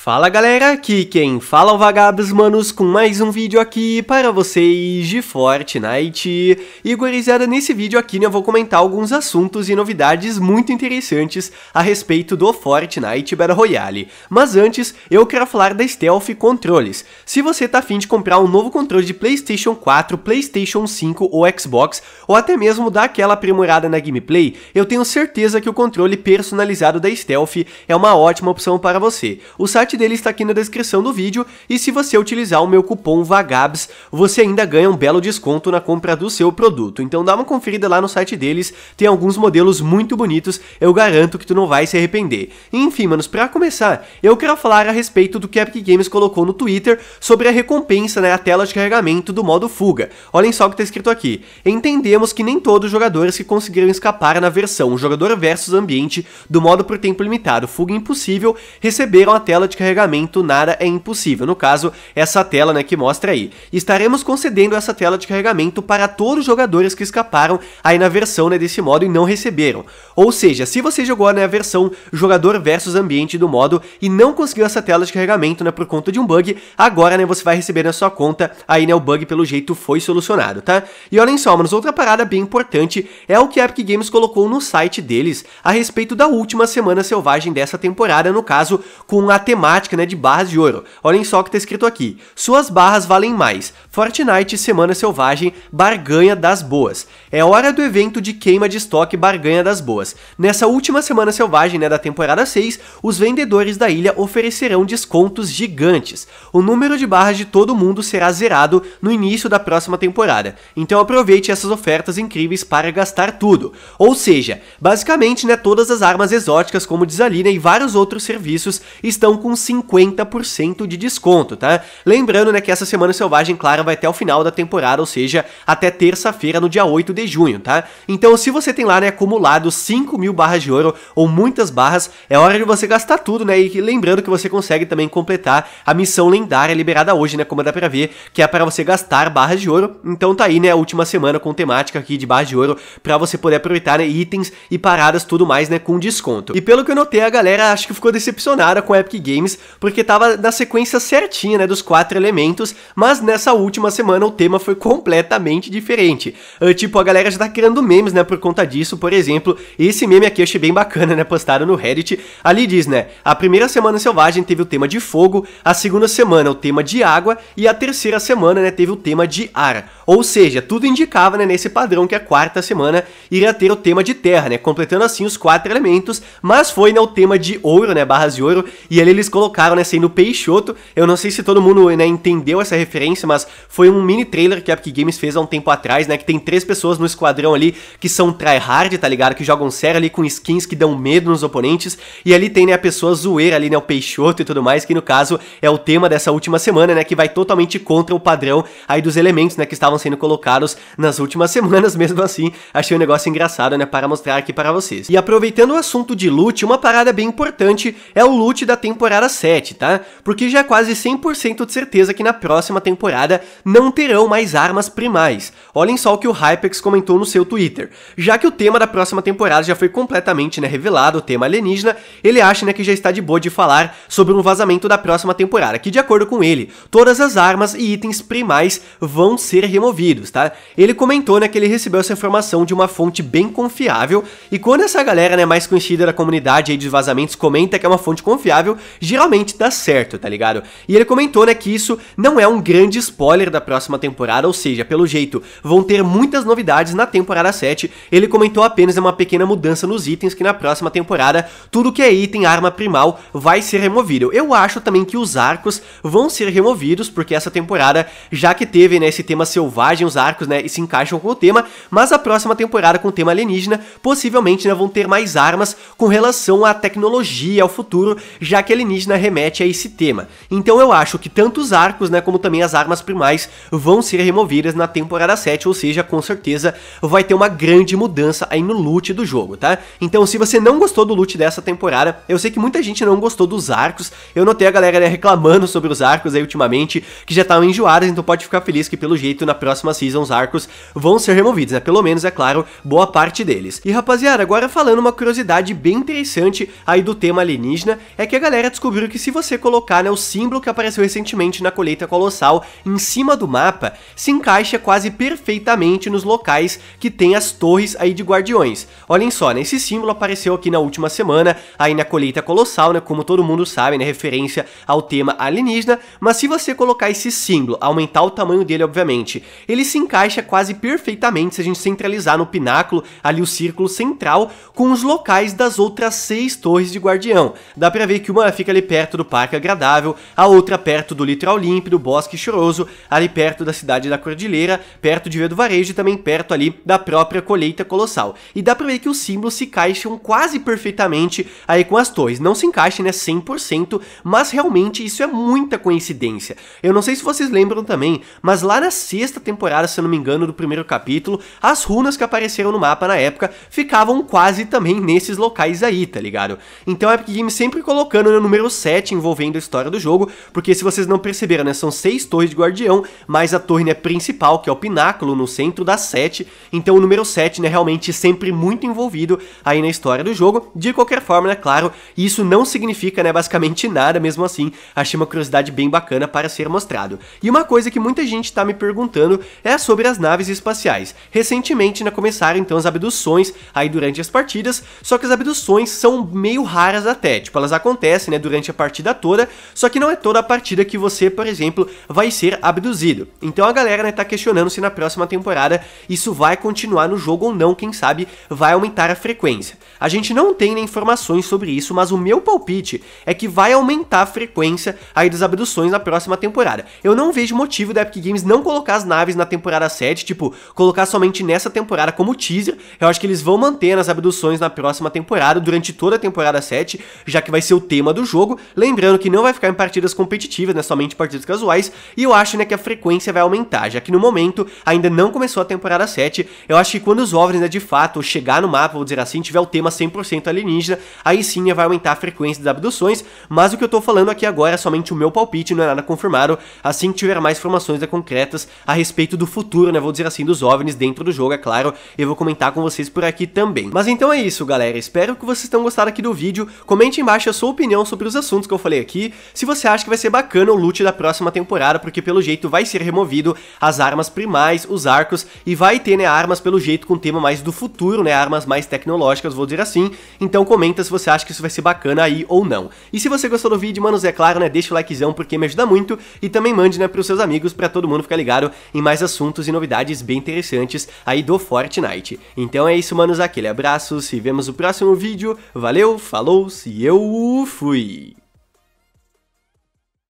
Fala galera, aqui quem fala é o Vagabos Manos com mais um vídeo aqui para vocês de Fortnite. E gurizada, nesse vídeo aqui né, eu vou comentar alguns assuntos e novidades muito interessantes a respeito do Fortnite Battle Royale. Mas antes, eu quero falar da Stealth Controles. Se você tá afim de comprar um novo controle de Playstation 4, Playstation 5 ou Xbox, ou até mesmo dar aquela aprimorada na gameplay, eu tenho certeza que o controle personalizado da Stealth é uma ótima opção para você. O site site dele está aqui na descrição do vídeo e se você utilizar o meu cupom VAGABS, você ainda ganha um belo desconto na compra do seu produto. Então dá uma conferida lá no site deles, tem alguns modelos muito bonitos, eu garanto que tu não vai se arrepender. Enfim, manos, para começar, eu quero falar a respeito do que a Epic Games colocou no Twitter sobre a recompensa, né, a tela de carregamento do modo fuga. Olhem só o que está escrito aqui. Entendemos que nem todos os jogadores que conseguiram escapar na versão jogador versus ambiente do modo por tempo limitado fuga impossível receberam a tela de carregamento nada é impossível. No caso, essa tela né, que mostra aí. Estaremos concedendo essa tela de carregamento para todos os jogadores que escaparam aí na versão né, desse modo e não receberam. Ou seja, se você jogou né, a versão jogador versus ambiente do modo e não conseguiu essa tela de carregamento né, por conta de um bug, agora né, você vai receber na sua conta, aí né, o bug pelo jeito foi solucionado, tá? E olhem só, mas outra parada bem importante é o que a Epic Games colocou no site deles a respeito da última semana selvagem dessa temporada, no caso, com a temática temática né, de barras de ouro. Olhem só o que está escrito aqui. Suas barras valem mais. Fortnite Semana Selvagem Barganha das Boas. É hora do evento de queima de estoque Barganha das Boas. Nessa última Semana Selvagem né, da temporada 6, os vendedores da ilha oferecerão descontos gigantes. O número de barras de todo mundo será zerado no início da próxima temporada. Então aproveite essas ofertas incríveis para gastar tudo. Ou seja, basicamente né, todas as armas exóticas como Desalina e vários outros serviços estão com 50% de desconto, tá? Lembrando, né, que essa Semana Selvagem, claro, vai até o final da temporada, ou seja, até terça-feira, no dia 8 de junho, tá? Então, se você tem lá, né, acumulado 5 mil barras de ouro ou muitas barras, é hora de você gastar tudo, né? E lembrando que você consegue também completar a missão lendária liberada hoje, né, como dá pra ver, que é para você gastar barras de ouro. Então tá aí, né, a última semana com temática aqui de barras de ouro para você poder aproveitar, né, itens e paradas tudo mais, né, com desconto. E pelo que eu notei, a galera acho que ficou decepcionada com a Epic Games filmes, porque tava na sequência certinha, né, dos quatro elementos, mas nessa última semana o tema foi completamente diferente. Uh, tipo, a galera já tá criando memes, né, por conta disso, por exemplo, esse meme aqui eu achei bem bacana, né, postado no Reddit, ali diz, né, a primeira semana selvagem teve o tema de fogo, a segunda semana o tema de água e a terceira semana, né, teve o tema de ar. Ou seja, tudo indicava, né, nesse padrão que a quarta semana iria ter o tema de terra, né, completando assim os quatro elementos, mas foi, né, o tema de ouro, né, barras de ouro, e ali eles colocaram, né, sendo assim, Peixoto. Eu não sei se todo mundo né, entendeu essa referência, mas foi um mini trailer que a Epic Games fez há um tempo atrás, né? Que tem três pessoas no esquadrão ali que são tryhard, tá ligado? Que jogam sério ali com skins que dão medo nos oponentes. E ali tem, né, a pessoa zoeira ali, né? O Peixoto e tudo mais, que no caso é o tema dessa última semana, né? Que vai totalmente contra o padrão aí dos elementos, né? Que estavam sendo colocados nas últimas semanas, mesmo assim. Achei um negócio engraçado, né? Para mostrar aqui para vocês. E aproveitando o assunto de loot, uma parada bem importante é o loot da temporada 7, tá? Porque já é quase 100% de certeza que na próxima temporada não terão mais armas primais. Olhem só o que o Hypex comentou no seu Twitter. Já que o tema da próxima temporada já foi completamente né, revelado, o tema alienígena, ele acha né, que já está de boa de falar sobre um vazamento da próxima temporada, que de acordo com ele, todas as armas e itens primais vão ser removidos, tá? Ele comentou né, que ele recebeu essa informação de uma fonte bem confiável, e quando essa galera né, mais conhecida da comunidade aí de vazamentos comenta que é uma fonte confiável, geralmente dá certo, tá ligado? E ele comentou, né, que isso não é um grande spoiler da próxima temporada, ou seja, pelo jeito, vão ter muitas novidades na temporada 7. Ele comentou apenas uma pequena mudança nos itens, que na próxima temporada, tudo que é item, arma primal, vai ser removido. Eu acho também que os arcos vão ser removidos, porque essa temporada, já que teve, né, esse tema selvagem, os arcos, né, se encaixam com o tema, mas a próxima temporada com o tema alienígena, possivelmente, né, vão ter mais armas com relação à tecnologia, ao futuro, já que alienígena alienígena né, remete a esse tema. Então eu acho que tanto os arcos, né, como também as armas primais vão ser removidas na temporada 7, ou seja, com certeza vai ter uma grande mudança aí no loot do jogo, tá? Então se você não gostou do loot dessa temporada, eu sei que muita gente não gostou dos arcos, eu notei a galera né, reclamando sobre os arcos aí ultimamente, que já estavam enjoadas, então pode ficar feliz que pelo jeito na próxima season os arcos vão ser removidos, né? Pelo menos, é claro, boa parte deles. E rapaziada, agora falando uma curiosidade bem interessante aí do tema alienígena, é que a galera descobriu descobriram que se você colocar né, o símbolo que apareceu recentemente na colheita colossal em cima do mapa, se encaixa quase perfeitamente nos locais que tem as torres aí de guardiões. Olhem só, né, esse símbolo apareceu aqui na última semana, aí na colheita colossal, né, como todo mundo sabe, né, referência ao tema alienígena, mas se você colocar esse símbolo, aumentar o tamanho dele, obviamente, ele se encaixa quase perfeitamente se a gente centralizar no pináculo, ali o círculo central, com os locais das outras seis torres de guardião. Dá pra ver que uma fica ali ali perto do Parque Agradável, a outra perto do Litoral Limpo, do Bosque Choroso, ali perto da Cidade da Cordilheira, perto de Via do Varejo e também perto ali da própria Colheita Colossal. E dá pra ver que os símbolos se encaixam quase perfeitamente aí com as torres. Não se encaixa, né, 100%, mas realmente isso é muita coincidência. Eu não sei se vocês lembram também, mas lá na sexta temporada, se eu não me engano, do primeiro capítulo, as runas que apareceram no mapa na época ficavam quase também nesses locais aí, tá ligado? Então é a Epic Games sempre colocando no né, número número 7 envolvendo a história do jogo, porque se vocês não perceberam, né, são seis torres de guardião, mas a torre né, principal, que é o pináculo, no centro das sete, então o número 7 né, realmente sempre muito envolvido aí na história do jogo, de qualquer forma, né, claro, isso não significa né, basicamente nada, mesmo assim, achei uma curiosidade bem bacana para ser mostrado. E uma coisa que muita gente está me perguntando é sobre as naves espaciais. Recentemente né, começaram então as abduções aí durante as partidas, só que as abduções são meio raras até, tipo, elas acontecem né, durante durante a partida toda, só que não é toda a partida que você, por exemplo, vai ser abduzido. Então a galera né, tá questionando se na próxima temporada isso vai continuar no jogo ou não, quem sabe vai aumentar a frequência. A gente não tem nem né, informações sobre isso, mas o meu palpite é que vai aumentar a frequência aí das abduções na próxima temporada. Eu não vejo motivo da Epic Games não colocar as naves na temporada 7, tipo, colocar somente nessa temporada como teaser. Eu acho que eles vão manter as abduções na próxima temporada, durante toda a temporada 7, já que vai ser o tema do jogo jogo, lembrando que não vai ficar em partidas competitivas, né, somente partidas casuais, e eu acho, né, que a frequência vai aumentar, já que no momento ainda não começou a temporada 7, eu acho que quando os OVNIs, né, de fato, chegar no mapa, vou dizer assim, tiver o tema 100% alienígena, aí sim né, vai aumentar a frequência das abduções, mas o que eu tô falando aqui agora é somente o meu palpite, não é nada confirmado, assim que tiver mais informações né, concretas a respeito do futuro, né, vou dizer assim, dos OVNIs dentro do jogo, é claro, eu vou comentar com vocês por aqui também. Mas então é isso, galera, espero que vocês tenham gostado aqui do vídeo, comente embaixo a sua opinião sobre os assuntos que eu falei aqui, se você acha que vai ser bacana o loot da próxima temporada, porque pelo jeito vai ser removido as armas primais, os arcos, e vai ter, né, armas pelo jeito com tema mais do futuro, né, armas mais tecnológicas, vou dizer assim, então comenta se você acha que isso vai ser bacana aí ou não. E se você gostou do vídeo, mano, é claro, né, deixa o likezão porque me ajuda muito, e também mande, né, pros seus amigos, pra todo mundo ficar ligado em mais assuntos e novidades bem interessantes aí do Fortnite. Então é isso, manos, aquele abraço, se vemos no próximo vídeo, valeu, falou, se eu fui!